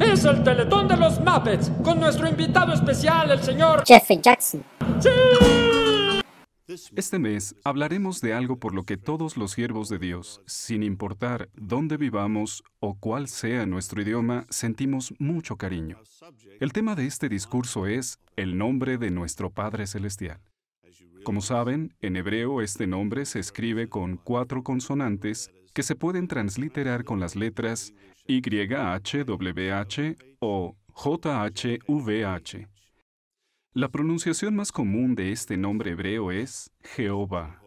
Es el Teletón de los Muppets con nuestro invitado especial, el señor Jeffrey Jackson. Este mes hablaremos de algo por lo que todos los siervos de Dios, sin importar dónde vivamos o cuál sea nuestro idioma, sentimos mucho cariño. El tema de este discurso es el nombre de nuestro Padre Celestial. Como saben, en hebreo este nombre se escribe con cuatro consonantes que se pueden transliterar con las letras YHWH o JHVH. La pronunciación más común de este nombre hebreo es Jehová.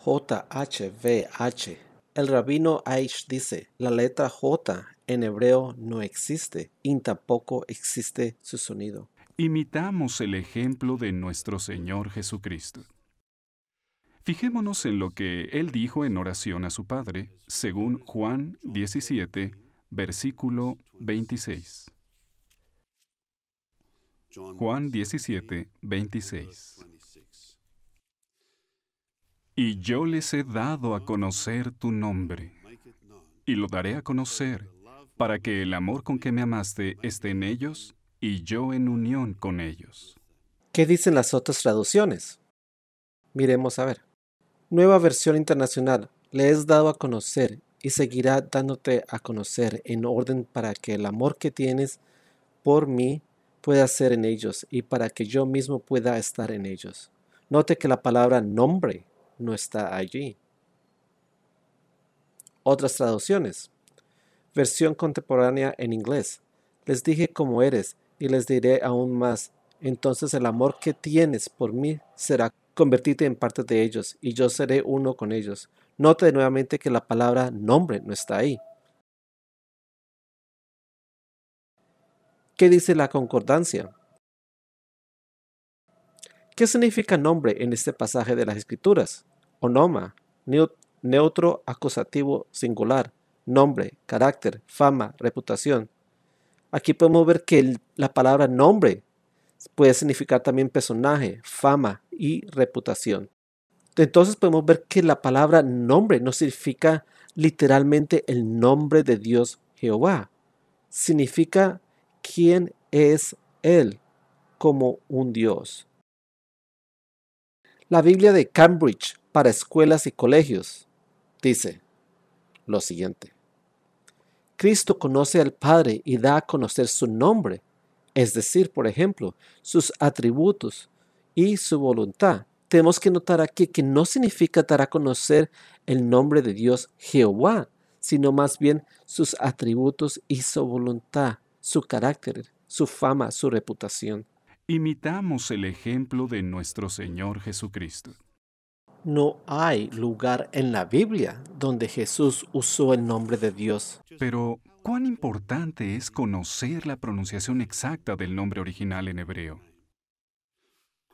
J-H-V-H. El rabino Aish dice, la letra J en hebreo no existe y tampoco existe su sonido. Imitamos el ejemplo de nuestro Señor Jesucristo. Fijémonos en lo que él dijo en oración a su Padre, según Juan 17, versículo 26. Juan 17, 26. Y yo les he dado a conocer tu nombre, y lo daré a conocer, para que el amor con que me amaste esté en ellos, y yo en unión con ellos. ¿Qué dicen las otras traducciones? Miremos a ver. Nueva versión internacional. Le has dado a conocer y seguirá dándote a conocer en orden para que el amor que tienes por mí pueda ser en ellos y para que yo mismo pueda estar en ellos. Note que la palabra nombre no está allí. Otras traducciones. Versión contemporánea en inglés. Les dije cómo eres y les diré aún más. Entonces el amor que tienes por mí será convertido en parte de ellos y yo seré uno con ellos. Note nuevamente que la palabra nombre no está ahí. ¿Qué dice la concordancia? ¿Qué significa nombre en este pasaje de las Escrituras? Onoma, neutro acusativo singular, nombre, carácter, fama, reputación. Aquí podemos ver que la palabra nombre puede significar también personaje, fama y reputación. Entonces podemos ver que la palabra nombre no significa literalmente el nombre de Dios Jehová. Significa quién es Él como un Dios. La Biblia de Cambridge para escuelas y colegios dice lo siguiente. Cristo conoce al Padre y da a conocer su nombre, es decir, por ejemplo, sus atributos y su voluntad. Tenemos que notar aquí que no significa dar a conocer el nombre de Dios Jehová, sino más bien sus atributos y su voluntad su carácter, su fama, su reputación. Imitamos el ejemplo de nuestro Señor Jesucristo. No hay lugar en la Biblia donde Jesús usó el nombre de Dios. Pero, ¿cuán importante es conocer la pronunciación exacta del nombre original en hebreo?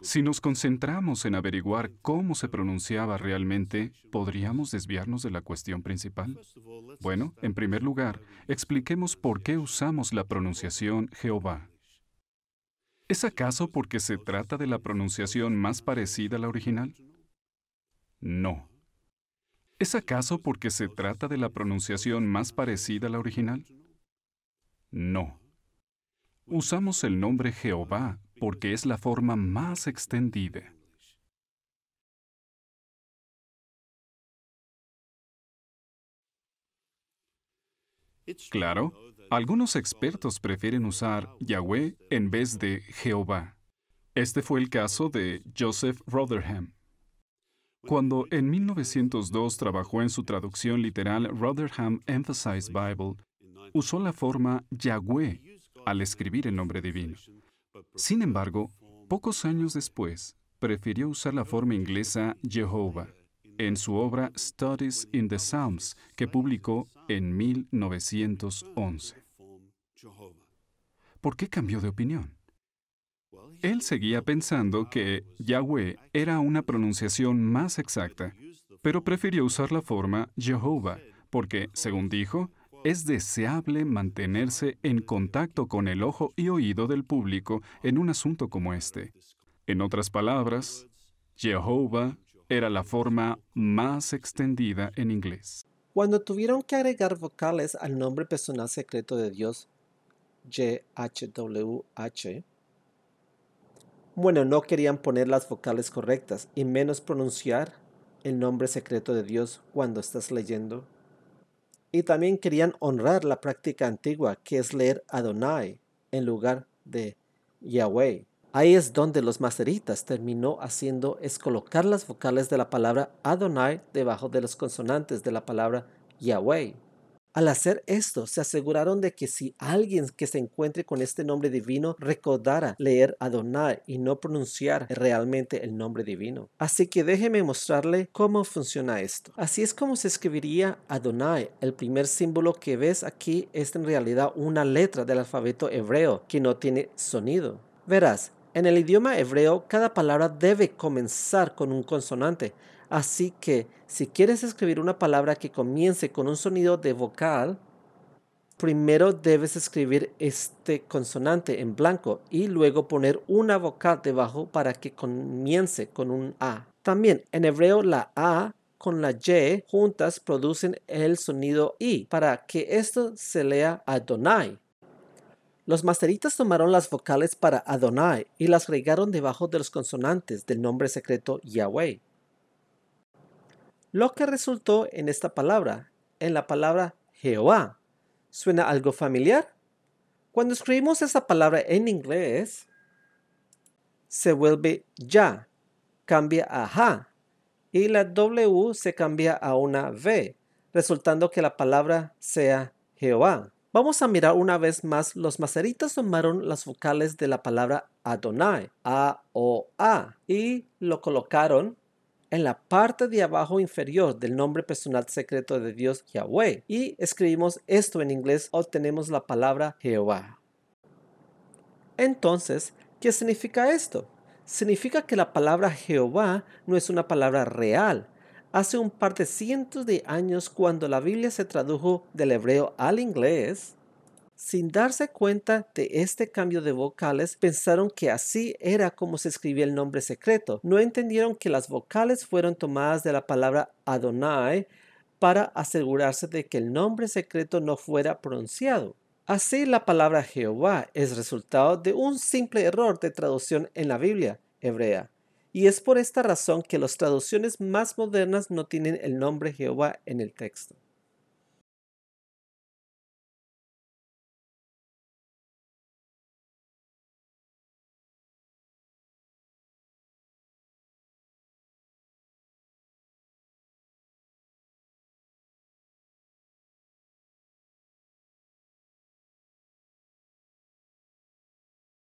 Si nos concentramos en averiguar cómo se pronunciaba realmente, podríamos desviarnos de la cuestión principal. Bueno, en primer lugar, expliquemos por qué usamos la pronunciación Jehová. ¿Es acaso porque se trata de la pronunciación más parecida a la original? No. ¿Es acaso porque se trata de la pronunciación más parecida a la original? No. Usamos el nombre Jehová porque es la forma más extendida. Claro, algunos expertos prefieren usar Yahweh en vez de Jehová. Este fue el caso de Joseph Rotherham. Cuando en 1902 trabajó en su traducción literal Rotherham Emphasized Bible, usó la forma Yahweh al escribir el nombre divino. Sin embargo, pocos años después, prefirió usar la forma inglesa Jehová en su obra Studies in the Psalms, que publicó en 1911. ¿Por qué cambió de opinión? Él seguía pensando que Yahweh era una pronunciación más exacta, pero prefirió usar la forma Jehovah, porque, según dijo, es deseable mantenerse en contacto con el ojo y oído del público en un asunto como este. En otras palabras, Jehová era la forma más extendida en inglés. Cuando tuvieron que agregar vocales al nombre personal secreto de Dios, YHWH, bueno, no querían poner las vocales correctas y menos pronunciar el nombre secreto de Dios cuando estás leyendo y también querían honrar la práctica antigua que es leer Adonai en lugar de Yahweh. Ahí es donde los maseritas terminó haciendo es colocar las vocales de la palabra Adonai debajo de los consonantes de la palabra Yahweh. Al hacer esto, se aseguraron de que si alguien que se encuentre con este nombre divino recordara leer Adonai y no pronunciar realmente el nombre divino. Así que déjeme mostrarle cómo funciona esto. Así es como se escribiría Adonai. El primer símbolo que ves aquí es en realidad una letra del alfabeto hebreo que no tiene sonido. Verás, en el idioma hebreo cada palabra debe comenzar con un consonante Así que si quieres escribir una palabra que comience con un sonido de vocal, primero debes escribir este consonante en blanco y luego poner una vocal debajo para que comience con un A. También en hebreo la A con la Y juntas producen el sonido I para que esto se lea Adonai. Los masteritas tomaron las vocales para Adonai y las agregaron debajo de los consonantes del nombre secreto Yahweh lo que resultó en esta palabra, en la palabra Jehová. ¿Suena algo familiar? Cuando escribimos esa palabra en inglés, se vuelve ya, cambia a ja, y la W se cambia a una V, resultando que la palabra sea Jehová. Vamos a mirar una vez más, los maseritas tomaron las vocales de la palabra Adonai, a o -A, y lo colocaron en la parte de abajo inferior del nombre personal secreto de Dios Yahweh y escribimos esto en inglés obtenemos la palabra Jehová. Entonces, ¿qué significa esto? Significa que la palabra Jehová no es una palabra real. Hace un par de cientos de años cuando la Biblia se tradujo del hebreo al inglés, sin darse cuenta de este cambio de vocales, pensaron que así era como se escribía el nombre secreto. No entendieron que las vocales fueron tomadas de la palabra Adonai para asegurarse de que el nombre secreto no fuera pronunciado. Así la palabra Jehová es resultado de un simple error de traducción en la Biblia hebrea. Y es por esta razón que las traducciones más modernas no tienen el nombre Jehová en el texto.